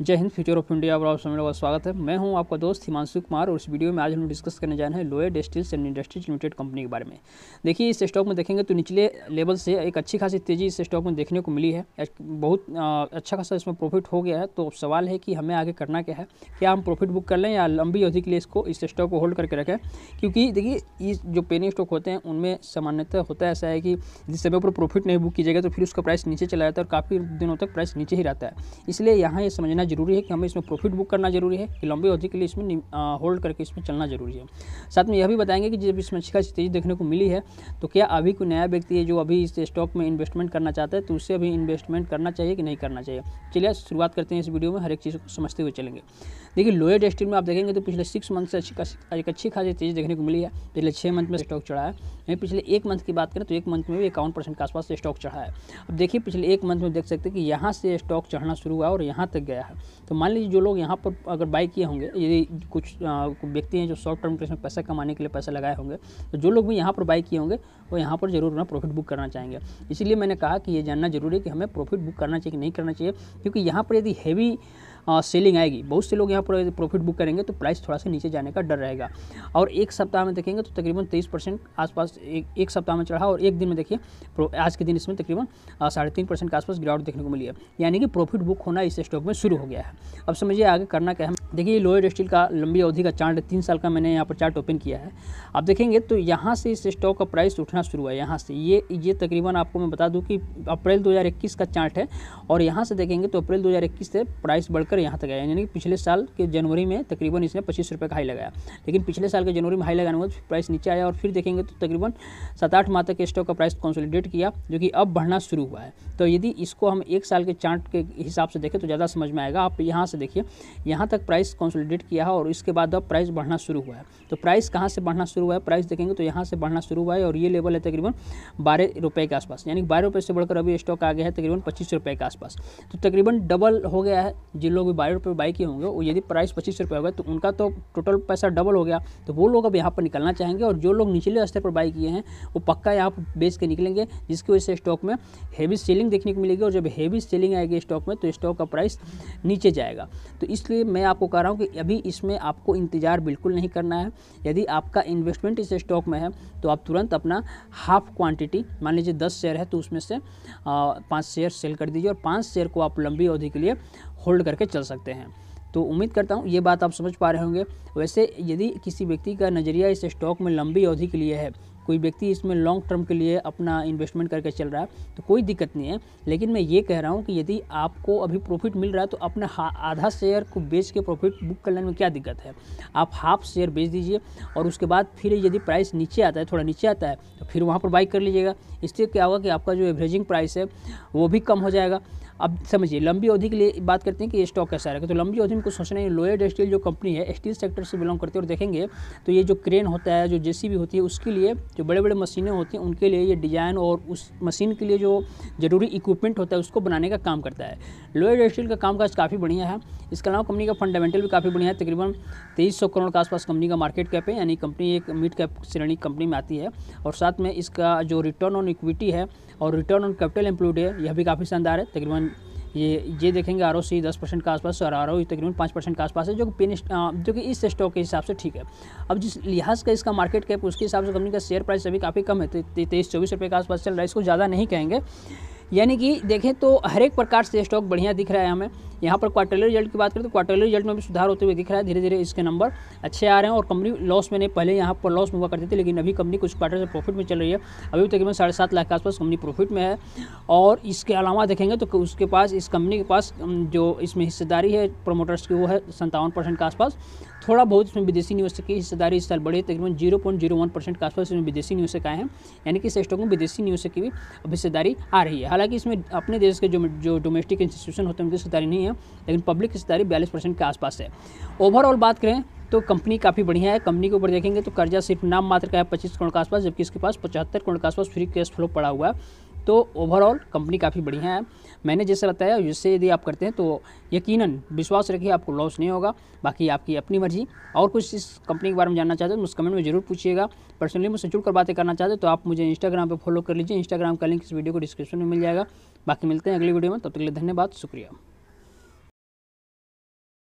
जय Hind future of India और आप सभी का स्वागत है मैं हूं आपका दोस्त हिमांशु कुमार और इस वीडियो में आज हम डिस्कस करने जा रहे हैं लोए डेस्टिल्स एंड इंडस्ट्रीज लिमिटेड कंपनी के बारे में देखिए इस स्टॉक में देखेंगे तो निचले लेवल से एक अच्छी खासी तेज़ी इस स्टॉक में देखने को मिली है बहुत अच्छा खासा इसमें प्रॉफिट हो गया है तो सवाल है कि हमें आगे करना क्या है क्या हम प्रॉफिट बुक कर लें या लंबी अवधि के लिए इसको इस स्टॉक को होल्ड करके रखें क्योंकि देखिए इस जो पेनी स्टॉक होते हैं उनमें सामान्यतः होता ऐसा है कि जिस समय पर प्रॉफिट नहीं बुक की जाएगा तो फिर उसका प्राइस नीचे चला जाता है और काफ़ी दिनों तक प्राइस नीचे ही रहता है इसलिए यहाँ ये समझना ज़रूरी है कि हमें इसमें प्रॉफिट बुक करना ज़रूरी है कि लंबी अवधि के लिए इसमें होल्ड करके इसमें चलना ज़रूरी है साथ में यह भी बताएंगे कि जब इसमें खासी तेजी देखने को मिली है तो क्या अभी कोई नया व्यक्ति है जो अभी इस स्टॉक में इन्वेस्टमेंट करना चाहता है तो उससे अभी इन्वेस्टमेंट करना चाहिए कि नहीं करना चाहिए चलिए शुरुआत करते हैं इस वीडियो में हर एक चीज़ को समझते हुए चलेंगे देखिए लोएड स्टील में आप देखेंगे तो पिछले सिक्स मंथ से अच्छी एक अच्छी खासी तेज़ी देखने को मिली है पिछले छः मंथ में स्टॉक चढ़ा है वहीं पिछले एक मंथ की बात करें तो एक मंथ में भी इक्यावन परसेंट के आसपास स्टॉक चढ़ा है अब देखिए पिछले एक मंथ में देख सकते हैं कि यहाँ से स्टॉक चढ़ना शुरू हुआ और यहाँ तक गया है है तो मान लीजिए जो लोग यहाँ पर अगर बाई किए होंगे यदि कुछ व्यक्ति हैं जो शॉर्ट टर्म ट्रेड में पैसा कमाने के लिए पैसा लगाए होंगे तो जो लोग भी यहाँ पर बाई किए होंगे वो यहाँ पर जरूर अपना प्रॉफिट बुक करना चाहेंगे इसीलिए मैंने कहा कि ये जानना जरूरी है कि हमें प्रॉफिट बुक करना चाहिए कि नहीं करना चाहिए क्योंकि यहाँ पर यदि हैवी हाँ, सेलिंग आएगी बहुत से लोग यहाँ पर प्रॉफिट बुक करेंगे तो प्राइस थोड़ा सा नीचे जाने का डर रहेगा और एक सप्ताह में देखेंगे तो तकरीबन तेईस परसेंट आसपास एक एक सप्ताह में चढ़ा और एक दिन में देखिए आज के दिन इसमें तकरीबन साढ़े तीन परसेंट के आसपास गिरावट देखने को मिली है यानी कि प्रॉफिट बुक होना इस स्टॉक में शुरू हो गया है अब समझिए आगे करना क्या है देखिए लोएड स्टील का लंबी अवधि का चार्ट तीन साल का मैंने यहाँ पर चार्ट ओपन किया है आप देखेंगे तो यहाँ से इस स्टॉक का प्राइस उठना शुरू हुआ है यहाँ से ये ये तकरीबन आपको मैं बता दूँ कि अप्रैल 2021 का चार्ट है और यहाँ से देखेंगे तो अप्रैल 2021 से प्राइस बढ़कर यहाँ तक आया यानी कि पिछले साल के जनवरी में तकरीबन इसने पच्चीस रुपये का हाई लगाया लेकिन पिछले साल के जनवरी में हाई लगाने में प्राइस नीचे आया और फिर देखेंगे तो तकरीबन सात आठ माह तक स्टॉक का प्राइस कॉन्सोलीडेट किया जो कि अब बढ़ना शुरू हुआ है तो यदि इसको हम एक साल के चार्ट के हिसाब से देखें तो ज़्यादा समझ में आएगा आप यहाँ से देखिए यहाँ तक प्राइस प्राइस कंसोलिडेट किया है और इसके बाद अब प्राइस बढ़ना शुरू हुआ है तो प्राइस कहाँ से बढ़ना शुरू हुआ है प्राइस देखेंगे तो यहाँ से बढ़ना शुरू हुआ है और ये लेवल है तकरीबन बारह रुपये के आसपास यानी बारह से बढ़कर अभी स्टॉक आ गया है तकरीबन पच्चीस रुपये के आसपास तो तकरीबन डबल हो गया है जिन लोग भी बारह रुपये बाई किए होंगे वो यदि प्राइस पच्चीस रुपये होगा तो उनका तो टोटल पैसा डबल हो गया तो वो लोग अब यहाँ पर निकलना चाहेंगे और जो लोग निचले स्तर पर बाई किए हैं वो पक्का यहाँ पर बेच के निकलेंगे जिसकी वजह से स्टॉक में हैवी सेलिंग देखने को मिलेगी और जब हैवी सेलिंग आएगी स्टॉक में तो स्टॉक का प्राइस नीचे जाएगा तो इसलिए मैं आपको आपको कह रहा हूँ कि अभी इसमें आपको इंतज़ार बिल्कुल नहीं करना है यदि आपका इन्वेस्टमेंट इस स्टॉक में है तो आप तुरंत अपना हाफ क्वांटिटी मान लीजिए दस शेयर है तो उसमें से पाँच शेयर सेल कर दीजिए और पाँच शेयर को आप लंबी अवधि के लिए होल्ड करके चल सकते हैं तो उम्मीद करता हूँ ये बात आप समझ पा रहे होंगे वैसे यदि किसी व्यक्ति का नज़रिया इस स्टॉक में लंबी अवधि के लिए है कोई व्यक्ति इसमें लॉन्ग टर्म के लिए अपना इन्वेस्टमेंट करके चल रहा है तो कोई दिक्कत नहीं है लेकिन मैं ये कह रहा हूँ कि यदि आपको अभी प्रॉफिट मिल रहा है तो अपना आधा शेयर को बेच के प्रॉफिट बुक करने में क्या दिक्कत है आप हाफ शेयर बेच दीजिए और उसके बाद फिर यदि प्राइस नीचे आता है थोड़ा नीचे आता है तो फिर वहाँ पर बाई कर लीजिएगा इससे क्या होगा कि आपका जो एवरेजिंग प्राइस है वो भी कम हो जाएगा अब समझिए लंबी अवधि के लिए बात करते हैं कि ये स्टॉक कैसा रहेगा तो लंबी अवधि में कुछ सोचना है लोयर स्टील जो कंपनी है स्टील सेक्टर से बिलोंग करते हैं और देखेंगे तो ये जो क्रेन होता है जो जे होती है उसके लिए जो बड़े बड़े मशीनें होती हैं उनके लिए ये डिज़ाइन और उस मशीन के लिए जो ज़रूरी इक्विपमेंट होता है उसको बनाने का काम करता है लोयर स्टील का कामकाज काफ़ी बढ़िया है इसके अलावा कंपनी का फंडामेंटल भी काफ़ी बढ़िया है तकरीबन तेईस करोड़ के आसपास कंपनी का मार्केट कैप है यानी कंपनी एक मिड कैप श्रेणी कंपनी में आती है और साथ में इसका जो रिटर्न ऑन इक्विटी है और रिटर्न ऑन कैपिटल एम्प्लॉयड है यह भी काफ़ी शानदार है तकरीबन ये ये देखेंगे आर ओ सी दस परसेंट के आसपास और आर ओ e तकरीबन पाँच परसेंट के आसपास है जो कि पिन जो कि इस स्टॉक के हिसाब से ठीक है अब जिस लिहाज का इसका मार्केट कैप उसके हिसाब से कंपनी का शेयर प्राइस अभी काफ़ी कम है तेईस चौबीस रुपये के आसपास चल रहा है इसको ज़्यादा नहीं कहेंगे यानी कि देखें तो हर एक प्रकार से स्टॉक बढ़िया दिख रहा है हमें यहाँ पर क्वार्टरली रिजल्ट की बात करें तो क्वार्टरली रिजल्ट में भी सुधार होते हुए दिख रहा है धीरे धीरे इसके नंबर अच्छे आ रहे हैं और कंपनी लॉस में नहीं पहले यहाँ पर लॉस में हुआ करती थी लेकिन अभी कंपनी कुछ क्वार्टर से प्रॉफिट में चल रही है अभी तकरीबन साढ़े सात लाख के आसपास कंपनी प्रॉफिट में है और इसके अलावा देखेंगे तो उसके पास इस कंपनी के पास जो इसमें हिस्सेदारी है प्रोमोटर्स की वो है संतावन परसेंट के आसपास थोड़ा बहुत इसमें विदेशी निवेशक की हिस्सेदारी इस साल बढ़ी है तकरीबन zero point zero one percent के आसपास इसमें विदेशी निवेशक आए हैं यानी कि इस स्टॉक में विदेशी निवेशक की भी हिस्सेदारी आ रही है हालांकि इसमें अपने देश के जो जो डोमेस्टिक इंस्टीट्यूशन होते हैं उनकी हिस्सेदारी नहीं है नहीं है लेकिन पब्लिक हिस्सेदारी बयालीस परसेंट के आसपास है ओवरऑल बात करें तो कंपनी काफ़ी बढ़िया है कंपनी के ऊपर देखेंगे तो कर्जा सिर्फ नाम मात्र का है पच्चीस करोड़ के आसपास जबकि इसके पास पचहत्तर करोड़ के आसपास फ्री कैश फ्लो पड़ा हुआ है तो ओवरऑल कंपनी काफ़ी बढ़िया है मैंने जैसे बताया जिससे यदि आप करते हैं तो यकीनन विश्वास रखिए आपको लॉस नहीं होगा बाकी आपकी अपनी मर्जी और कुछ इस कंपनी के बारे में जानना चाहते हो तो मुझे कमेंट में जरूर पूछिएगा पर्सनली मुझसे जुड़कर बातें करना चाहते हो तो आप मुझे इंस्टाग्राम पर फॉलो कर लीजिए इंस्टाग्राम का लिंक इस वीडियो को डिस्क्रिप्शन में मिल जाएगा बाकी मिलते हैं अगली वीडियो में तब तो तक के लिए धन्यवाद शुक्रिया